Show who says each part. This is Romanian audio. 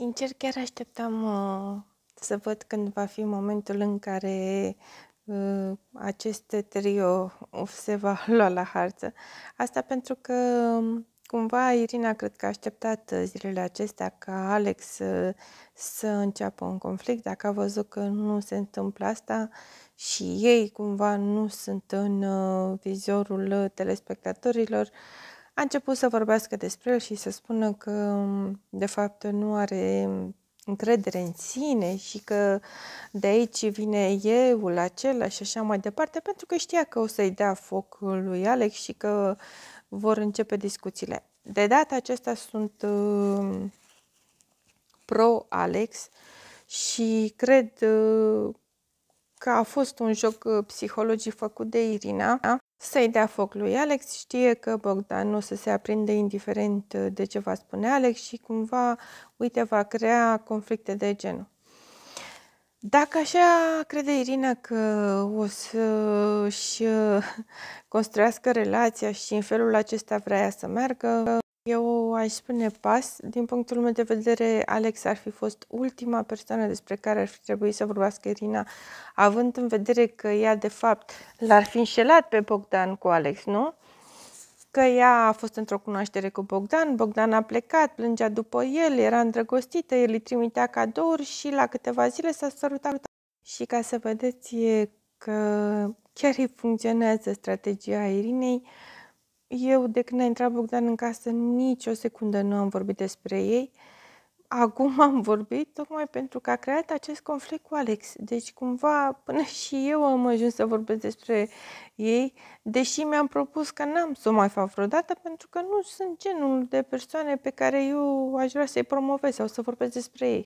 Speaker 1: Sincer, chiar așteptam uh, să văd când va fi momentul în care uh, acest trio se va lua la harță. Asta pentru că cumva Irina cred că a așteptat uh, zilele acestea ca Alex să, uh, să înceapă un conflict, dacă a văzut că nu se întâmplă asta și ei cumva nu sunt în uh, vizorul uh, telespectatorilor, uh, a început să vorbească despre el și să spună că, de fapt, nu are încredere în sine și că de aici vine euul acela și așa mai departe, pentru că știa că o să-i dea foc lui Alex și că vor începe discuțiile. De data acesta sunt uh, pro-Alex și cred uh, că a fost un joc uh, psihologic făcut de Irina, să-i dea foc lui Alex. Știe că Bogdan nu o să se aprinde indiferent uh, de ce va spune Alex și cumva, uite, va crea conflicte de genul. Dacă așa crede Irina că o să-și uh, construiască relația și în felul acesta vrea să meargă, eu aș spune pas. Din punctul meu de vedere, Alex ar fi fost ultima persoană despre care ar fi trebuit să vorbească Irina, având în vedere că ea, de fapt, l-ar fi înșelat pe Bogdan cu Alex, nu? Că ea a fost într-o cunoaștere cu Bogdan, Bogdan a plecat, plângea după el, era îndrăgostită, el îi trimitea cadouri și la câteva zile s-a sărutat. Și ca să vedeți că chiar îi funcționează strategia Irinei, eu, de când a intrat Bogdan în casă, nici o secundă nu am vorbit despre ei. Acum am vorbit tocmai pentru că a creat acest conflict cu Alex. Deci, cumva, până și eu am ajuns să vorbesc despre ei, deși mi-am propus că n-am să o mai fac vreodată, pentru că nu sunt genul de persoane pe care eu aș vrea să-i promovez sau să vorbesc despre ei.